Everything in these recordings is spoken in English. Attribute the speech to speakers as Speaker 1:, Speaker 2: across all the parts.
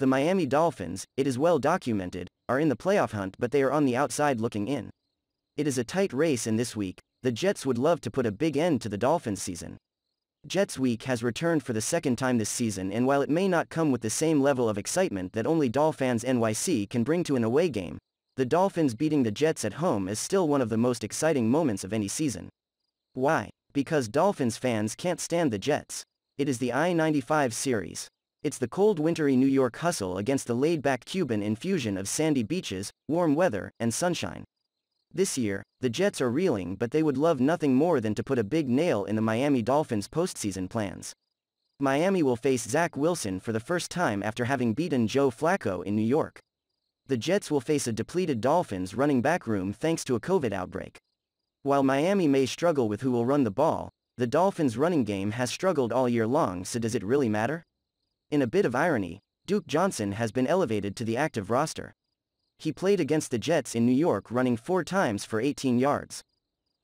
Speaker 1: The Miami Dolphins, it is well documented, are in the playoff hunt but they are on the outside looking in. It is a tight race and this week, the Jets would love to put a big end to the Dolphins season. Jets Week has returned for the second time this season and while it may not come with the same level of excitement that only Dolphins NYC can bring to an away game, the Dolphins beating the Jets at home is still one of the most exciting moments of any season. Why? Because Dolphins fans can't stand the Jets. It is the I-95 series. It's the cold wintry New York hustle against the laid-back Cuban infusion of sandy beaches, warm weather, and sunshine. This year, the Jets are reeling but they would love nothing more than to put a big nail in the Miami Dolphins' postseason plans. Miami will face Zach Wilson for the first time after having beaten Joe Flacco in New York. The Jets will face a depleted Dolphins running back room thanks to a COVID outbreak. While Miami may struggle with who will run the ball, the Dolphins' running game has struggled all year long so does it really matter? In a bit of irony, Duke Johnson has been elevated to the active roster. He played against the Jets in New York running four times for 18 yards.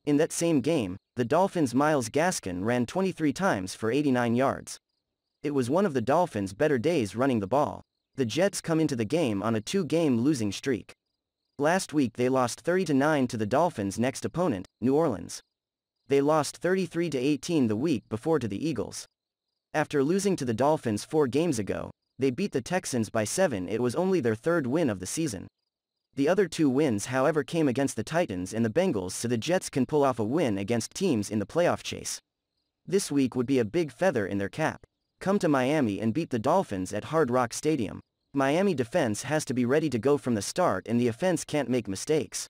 Speaker 1: In that same game, the Dolphins' Miles Gaskin ran 23 times for 89 yards. It was one of the Dolphins' better days running the ball. The Jets come into the game on a two-game losing streak. Last week they lost 30-9 to the Dolphins' next opponent, New Orleans. They lost 33-18 the week before to the Eagles. After losing to the Dolphins four games ago, they beat the Texans by seven it was only their third win of the season. The other two wins however came against the Titans and the Bengals so the Jets can pull off a win against teams in the playoff chase. This week would be a big feather in their cap. Come to Miami and beat the Dolphins at Hard Rock Stadium. Miami defense has to be ready to go from the start and the offense can't make mistakes.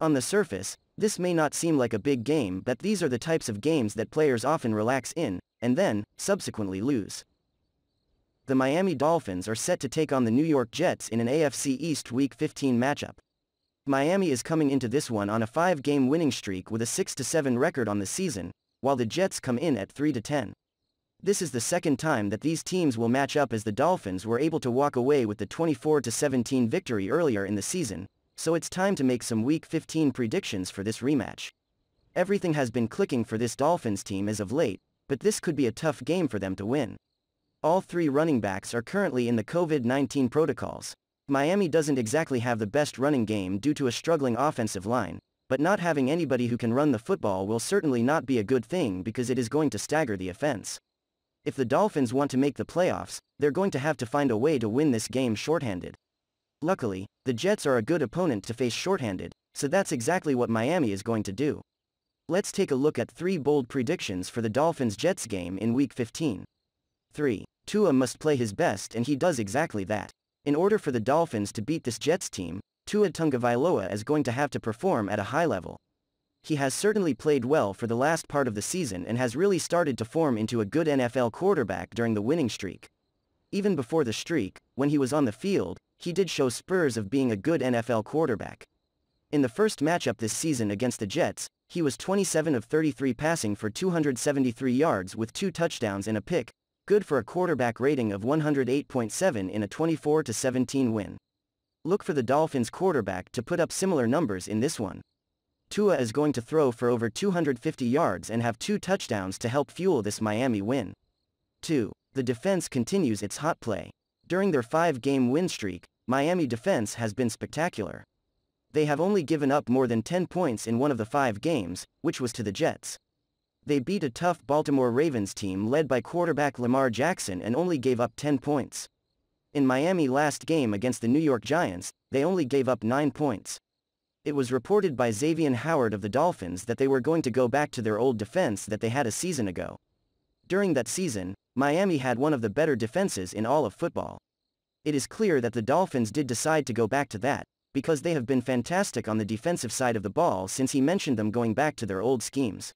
Speaker 1: On the surface, this may not seem like a big game but these are the types of games that players often relax in, and then, subsequently lose. The Miami Dolphins are set to take on the New York Jets in an AFC East Week 15 matchup. Miami is coming into this one on a 5-game winning streak with a 6-7 record on the season, while the Jets come in at 3-10. This is the second time that these teams will match up as the Dolphins were able to walk away with the 24-17 victory earlier in the season, so it's time to make some Week 15 predictions for this rematch. Everything has been clicking for this Dolphins team as of late, but this could be a tough game for them to win. All three running backs are currently in the COVID-19 protocols. Miami doesn't exactly have the best running game due to a struggling offensive line, but not having anybody who can run the football will certainly not be a good thing because it is going to stagger the offense. If the Dolphins want to make the playoffs, they're going to have to find a way to win this game shorthanded. Luckily, the Jets are a good opponent to face shorthanded, so that's exactly what Miami is going to do. Let's take a look at three bold predictions for the Dolphins-Jets game in Week 15. 3. Tua must play his best and he does exactly that. In order for the Dolphins to beat this Jets team, Tua Tungavailoa is going to have to perform at a high level. He has certainly played well for the last part of the season and has really started to form into a good NFL quarterback during the winning streak. Even before the streak, when he was on the field, he did show spurs of being a good NFL quarterback. In the first matchup this season against the Jets, he was 27 of 33 passing for 273 yards with two touchdowns and a pick, good for a quarterback rating of 108.7 in a 24-17 win. Look for the Dolphins quarterback to put up similar numbers in this one. Tua is going to throw for over 250 yards and have two touchdowns to help fuel this Miami win. 2. The defense continues its hot play. During their five-game win streak, Miami defense has been spectacular. They have only given up more than 10 points in one of the five games, which was to the Jets. They beat a tough Baltimore Ravens team led by quarterback Lamar Jackson and only gave up 10 points. In Miami last game against the New York Giants, they only gave up 9 points. It was reported by Xavier Howard of the Dolphins that they were going to go back to their old defense that they had a season ago. During that season, Miami had one of the better defenses in all of football. It is clear that the Dolphins did decide to go back to that, because they have been fantastic on the defensive side of the ball since he mentioned them going back to their old schemes.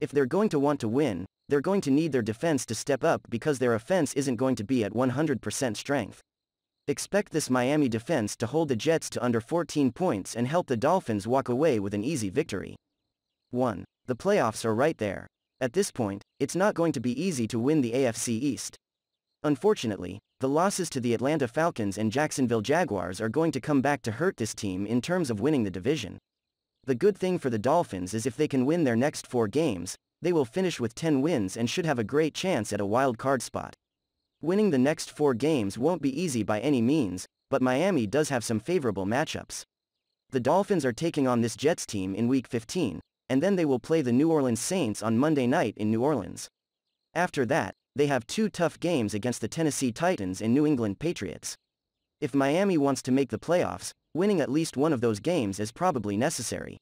Speaker 1: If they're going to want to win, they're going to need their defense to step up because their offense isn't going to be at 100% strength. Expect this Miami defense to hold the Jets to under 14 points and help the Dolphins walk away with an easy victory. 1. The playoffs are right there. At this point, it's not going to be easy to win the AFC East. Unfortunately, the losses to the Atlanta Falcons and Jacksonville Jaguars are going to come back to hurt this team in terms of winning the division. The good thing for the Dolphins is if they can win their next four games, they will finish with 10 wins and should have a great chance at a wild card spot. Winning the next four games won't be easy by any means, but Miami does have some favorable matchups. The Dolphins are taking on this Jets team in Week 15, and then they will play the New Orleans Saints on Monday night in New Orleans. After that, they have two tough games against the Tennessee Titans and New England Patriots. If Miami wants to make the playoffs, winning at least one of those games is probably necessary.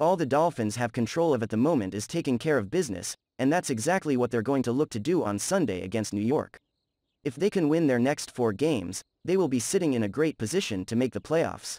Speaker 1: All the Dolphins have control of at the moment is taking care of business, and that's exactly what they're going to look to do on Sunday against New York. If they can win their next four games, they will be sitting in a great position to make the playoffs.